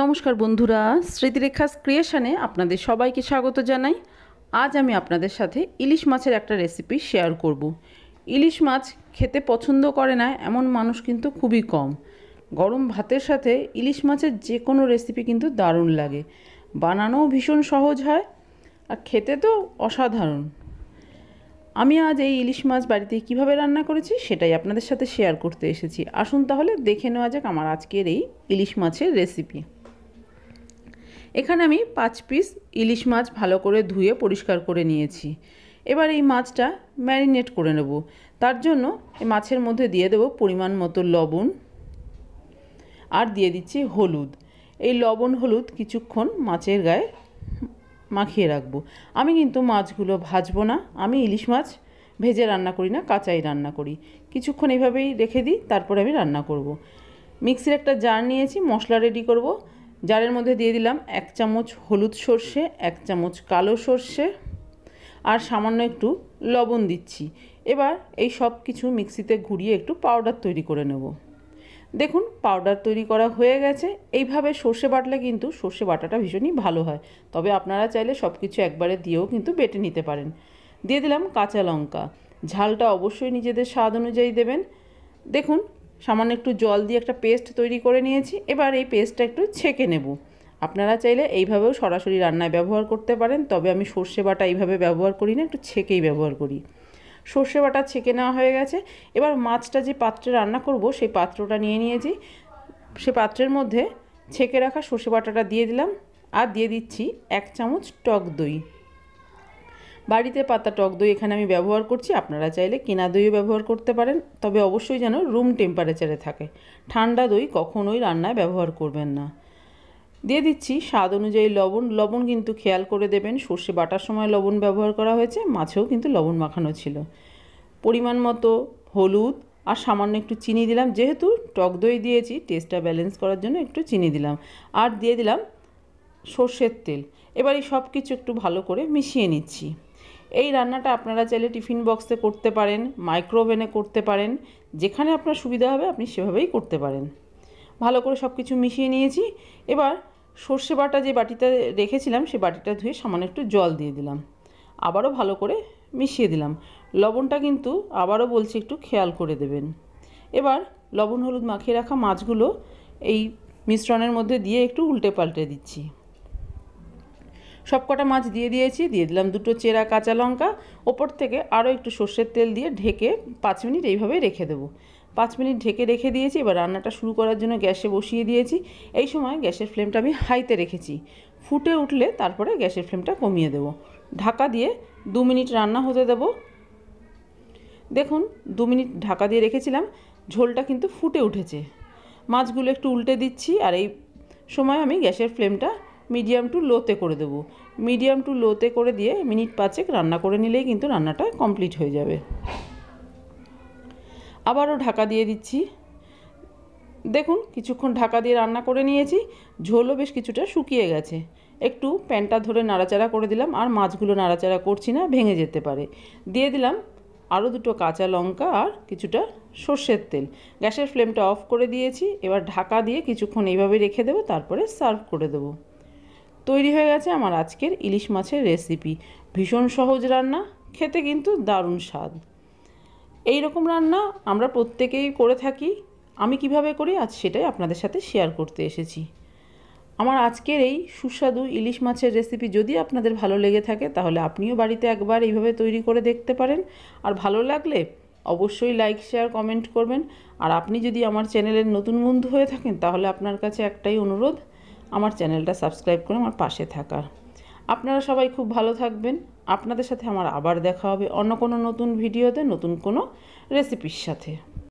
নমস্কার বন্ধুরা স্মৃতিরেখাস ক্রিয়েশানে আপনাদের সবাইকে স্বাগত জানাই আজ আমি আপনাদের সাথে ইলিশ মাছের একটা রেসিপি শেয়ার করব। ইলিশ মাছ খেতে পছন্দ করে না এমন মানুষ কিন্তু খুবই কম গরম ভাতের সাথে ইলিশ মাছের যে কোনো রেসিপি কিন্তু দারুণ লাগে বানানোও ভীষণ সহজ হয় আর খেতে তো অসাধারণ আমি আজ এই ইলিশ মাছ বাড়িতে কিভাবে রান্না করেছি সেটাই আপনাদের সাথে শেয়ার করতে এসেছি আসুন তাহলে দেখে নেওয়া যাক আমার আজকের এই ইলিশ মাছের রেসিপি এখানে আমি পাঁচ পিস ইলিশ মাছ ভালো করে ধুয়ে পরিষ্কার করে নিয়েছি এবার এই মাছটা ম্যারিনেট করে নেব তার জন্য এই মাছের মধ্যে দিয়ে দেব পরিমাণ মতো লবণ আর দিয়ে দিচ্ছি হলুদ এই লবণ হলুদ কিছুক্ষণ মাছের গায়ে মাখিয়ে রাখবো আমি কিন্তু মাছগুলো ভাজবো না আমি ইলিশ মাছ ভেজে রান্না করি না কাঁচাই রান্না করি কিছুক্ষণ এভাবেই রেখে দিই তারপরে আমি রান্না করব। মিক্সির একটা জার নিয়েছি মশলা রেডি করব। জারের মধ্যে দিয়ে দিলাম এক চামচ হলুদ সর্ষে এক চামচ কালো সর্ষে আর সামান্য একটু লবণ দিচ্ছি এবার এই সব কিছু মিক্সিতে ঘুরিয়ে একটু পাউডার তৈরি করে নেব দেখুন পাউডার তৈরি করা হয়ে গেছে এইভাবে সর্ষে বাটলে কিন্তু সর্ষে বাটাটা ভীষণই ভালো হয় তবে আপনারা চাইলে সব কিছু একবারে দিয়েও কিন্তু বেটে নিতে পারেন দিয়ে দিলাম কাঁচা লঙ্কা ঝালটা অবশ্যই নিজেদের স্বাদ অনুযায়ী দেবেন দেখুন সামান্য একটু জল দিয়ে একটা পেস্ট তৈরি করে নিয়েছি এবার এই পেস্টটা একটু ছেঁকে নেব আপনারা চাইলে এইভাবেও সরাসরি রান্নায় ব্যবহার করতে পারেন তবে আমি সর্ষে বাটা এইভাবে ব্যবহার করি না একটু ছেঁকেই ব্যবহার করি সর্ষে বাটা ছেঁকে নেওয়া হয়ে গেছে এবার মাছটা যে পাত্রে রান্না করব সেই পাত্রটা নিয়ে নিয়েছি সে পাত্রের মধ্যে ছেঁকে রাখা সর্ষে বাটাটা দিয়ে দিলাম আর দিয়ে দিচ্ছি এক চামচ টক দই বাড়িতে পাতা টক দই এখানে আমি ব্যবহার করছি আপনারা চাইলে কেনা দইও ব্যবহার করতে পারেন তবে অবশ্যই যেন রুম টেম্পারেচারে থাকে ঠান্ডা দই কখনোই রান্নায় ব্যবহার করবেন না দিয়ে দিচ্ছি স্বাদ অনুযায়ী লবণ লবণ কিন্তু খেয়াল করে দেবেন সর্ষে বাটার সময় লবণ ব্যবহার করা হয়েছে মাছেও কিন্তু লবণ মাখানো ছিল পরিমাণ মতো হলুদ আর সামান্য একটু চিনি দিলাম যেহেতু টক দই দিয়েছি টেস্টটা ব্যালেন্স করার জন্য একটু চিনি দিলাম আর দিয়ে দিলাম সর্ষের তেল এবার এই সব কিছু একটু ভালো করে মিশিয়ে নিচ্ছি এই রান্নাটা আপনারা চাইলে টিফিন বক্সে করতে পারেন মাইক্রোওভেনে করতে পারেন যেখানে আপনার সুবিধা হবে আপনি সেভাবেই করতে পারেন ভালো করে সব কিছু মিশিয়ে নিয়েছি এবার সর্ষে বাটা যে বাটিতে রেখেছিলাম সে বাটিটা ধুয়ে সামান্য একটু জল দিয়ে দিলাম আবারও ভালো করে মিশিয়ে দিলাম লবণটা কিন্তু আবারও বলছি একটু খেয়াল করে দেবেন এবার লবণ হলুদ মাখিয়ে রাখা মাছগুলো এই মিশ্রণের মধ্যে দিয়ে একটু উল্টে পাল্টে দিচ্ছি সবকটা মাছ দিয়ে দিয়েছি দিয়ে দিলাম দুটো চেরা কাঁচা লঙ্কা ওপর থেকে আরও একটু সর্ষের তেল দিয়ে ঢেকে পাঁচ মিনিট এইভাবেই রেখে দেবো পাঁচ মিনিট ঢেকে রেখে দিয়েছি এবার রান্নাটা শুরু করার জন্য গ্যাসে বসিয়ে দিয়েছি এই সময় গ্যাসের ফ্লেমটা আমি হাইতে রেখেছি ফুটে উঠলে তারপরে গ্যাসের ফ্লেমটা কমিয়ে দেব ঢাকা দিয়ে দু মিনিট রান্না হতে দেব দেখুন দু মিনিট ঢাকা দিয়ে রেখেছিলাম ঝোলটা কিন্তু ফুটে উঠেছে মাছগুলো একটু উল্টে দিচ্ছি আর এই সময় আমি গ্যাসের ফ্লেমটা মিডিয়াম টু লোতে করে দেবো মিডিয়াম টু লোতে করে দিয়ে মিনিট পাঁচেক রান্না করে নিলেই কিন্তু রান্নাটা কমপ্লিট হয়ে যাবে আবারও ঢাকা দিয়ে দিচ্ছি দেখুন কিছুক্ষণ ঢাকা দিয়ে রান্না করে নিয়েছি ঝোলও বেশ কিছুটা শুকিয়ে গেছে একটু প্যানটা ধরে নাড়াচাড়া করে দিলাম আর মাছগুলো নাড়াচাড়া করছি না ভেঙে যেতে পারে দিয়ে দিলাম আরও দুটো কাঁচা লঙ্কা আর কিছুটা সর্ষের তেল গ্যাসের ফ্লেমটা অফ করে দিয়েছি এবার ঢাকা দিয়ে কিছুক্ষণ এইভাবে রেখে দেবো তারপরে সার্ভ করে দেবো তৈরি হয়ে গেছে আমার আজকের ইলিশ মাছের রেসিপি ভীষণ সহজ রান্না খেতে কিন্তু দারুণ স্বাদ এই রকম রান্না আমরা প্রত্যেকেই করে থাকি আমি কিভাবে করি আজ সেটাই আপনাদের সাথে শেয়ার করতে এসেছি আমার আজকের এই সুস্বাদু ইলিশ মাছের রেসিপি যদি আপনাদের ভালো লেগে থাকে তাহলে আপনিও বাড়িতে একবার এইভাবে তৈরি করে দেখতে পারেন আর ভালো লাগলে অবশ্যই লাইক শেয়ার কমেন্ট করবেন আর আপনি যদি আমার চ্যানেলের নতুন বন্ধু হয়ে থাকেন তাহলে আপনার কাছে একটাই অনুরোধ আমার চ্যানেলটা সাবস্ক্রাইব করে আমার পাশে থাকার আপনারা সবাই খুব ভালো থাকবেন আপনাদের সাথে আমার আবার দেখা হবে অন্য কোনো নতুন ভিডিওতে নতুন কোনো রেসিপির সাথে